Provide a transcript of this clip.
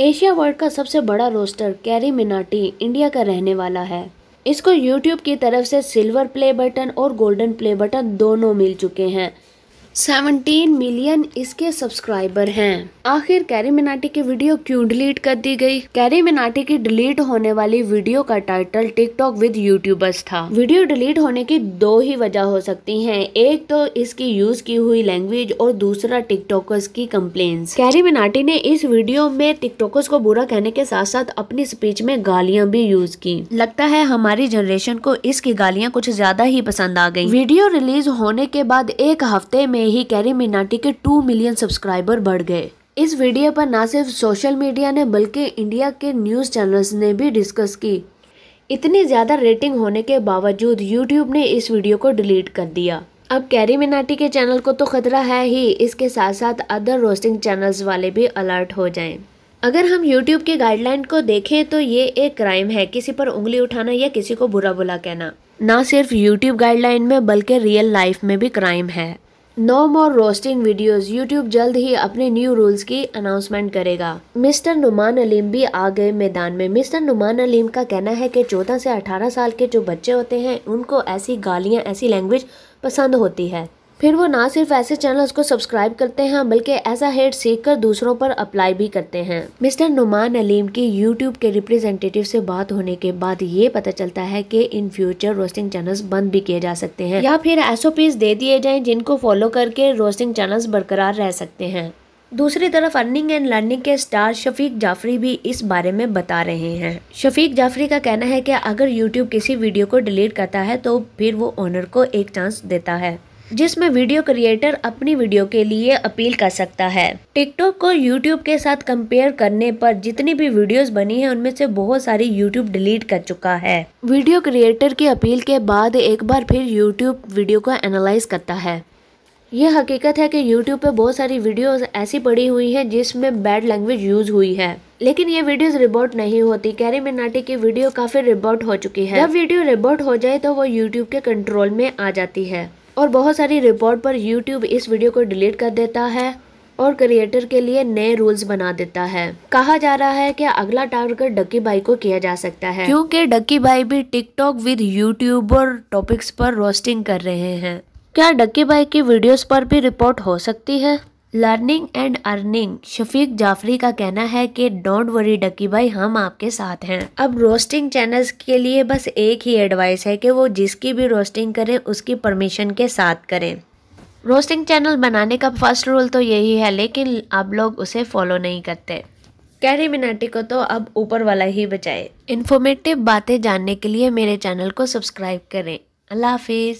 Asia world का सबसे बड़ा रोस्टर कैरी मिनाटी इंडिया का रहने वाला है इसको यूट्यूब की तरफ से सिल्वर प्ले बटन और गोल्डन प्ले बटन दोनों मिल चुके हैं 17 मिलियन इसके सब्सक्राइबर हैं आखिर कैरी मिनाटी की वीडियो क्यों डिलीट कर दी गई कैरी मिनाटी की डिलीट होने वाली वीडियो का टाइटल टिकटॉक विद यूट्यूबर्स था वीडियो डिलीट होने की दो ही वजह हो सकती हैं एक तो इसकी यूज की हुई लैंग्वेज और दूसरा टिकटॉकर्स की कम्प्लेन कैरी मिनाटी ने इस वीडियो में टिकटॉकर्स को बुरा कहने के साथ साथ अपनी स्पीच में गालियाँ भी यूज की लगता है हमारी जनरेशन को इसकी गालियाँ कुछ ज्यादा ही पसंद आ गई वीडियो रिलीज होने के बाद एक हफ्ते में में ही कैरी मिनाटी के टू मिलियन सब्सक्राइबर बढ़ गए इस वीडियो पर ना सिर्फ सोशल मीडिया ने बल्कि इंडिया के न्यूज़ चैनल्स ने भी डिस्कस की इतनी ज़्यादा रेटिंग होने के बावजूद यूट्यूब ने इस वीडियो को डिलीट कर दिया अब कैरी मिनाटी के चैनल को तो खतरा है ही इसके साथ साथ अदर रोस्टिंग चैनल्स वाले भी अलर्ट हो जाएं। अगर हम यूट्यूब के गाइडलाइन को देखें तो ये एक क्राइम है किसी पर उंगली उठाना या किसी को बुरा बुला कहना ना सिर्फ YouTube गाइडलाइन में बल्कि रियल लाइफ में भी क्राइम है no more roasting videos YouTube जल्द ही अपने न्यू रूल्स की अनाउंसमेंट करेगा मिस्टर नुमान अलीम भी आ गए मैदान में मिस्टर नुमान अलीम का कहना है कि 14 से 18 साल के जो बच्चे होते हैं उनको ऐसी गालियाँ ऐसी लैंग्वेज पसंद होती है फिर वो ना सिर्फ ऐसे चैनल्स को सब्सक्राइब करते हैं बल्कि ऐसा हेड सीख कर दूसरों पर अप्लाई भी करते हैं मिस्टर नुमान अलीम की यूट्यूब के रिप्रेजेंटेटिव से बात होने के बाद ये पता चलता है कि इन फ्यूचर रोस्टिंग चैनल्स बंद भी किए जा सकते हैं या फिर एस दे दिए जाए जिनको फॉलो करके रोस्टिंग चैनल बरकरार रह सकते हैं दूसरी तरफ अर्निंग एंड लर्निंग के स्टार शफीक जाफरी भी इस बारे में बता रहे हैं शफीक जाफरी का कहना है कि अगर यूट्यूब किसी वीडियो को डिलीट करता है तो फिर वो ओनर को एक चांस देता है जिसमें वीडियो क्रिएटर अपनी वीडियो के लिए अपील कर सकता है टिकटॉक को यूट्यूब के साथ कंपेयर करने पर जितनी भी वीडियोस बनी है उनमें से बहुत सारी यूट्यूब डिलीट कर चुका है वीडियो क्रिएटर की अपील के बाद एक बार फिर यूट्यूब वीडियो को एनालाइज करता है यह हकीकत है कि YouTube पर बहुत सारी वीडियोस ऐसी पड़ी हुई हैं जिसमें बैड लैंग्वेज यूज़ हुई है लेकिन ये वीडियोस रिबोट नहीं होती कैरी मिनाटी की वीडियो काफ़ी रिबोट हो चुकी है जब वीडियो रिबोट हो जाए तो वो YouTube के कंट्रोल में आ जाती है और बहुत सारी रिपोर्ट पर यूट्यूब इस वीडियो को डिलीट कर देता है और क्रिएटर के लिए नए रूल्स बना देता है कहा जा रहा है कि अगला टारगेट डक्की भाई को किया जा सकता है क्योंकि डक्की भाई भी टिकटॉक विद यूट्यूबर टॉपिक्स पर रोस्टिंग कर रहे हैं क्या डक्की भाई की वीडियोस पर भी रिपोर्ट हो सकती है learning and earning Shafiq Jafri का कहना है कि डोंट वरी डकी भाई हम आपके साथ हैं अब रोस्टिंग चैनल्स के लिए बस एक ही एडवाइस है कि वो जिसकी भी रोस्टिंग करें उसकी परमिशन के साथ करें रोस्टिंग चैनल बनाने का फर्स्ट रूल तो यही है लेकिन आप लोग उसे फॉलो नहीं करते कैरी मिनाटी को तो अब ऊपर वाला ही बचाए इन्फॉर्मेटिव बातें जानने के लिए मेरे चैनल को सब्सक्राइब करें अल्लाह हाफिज़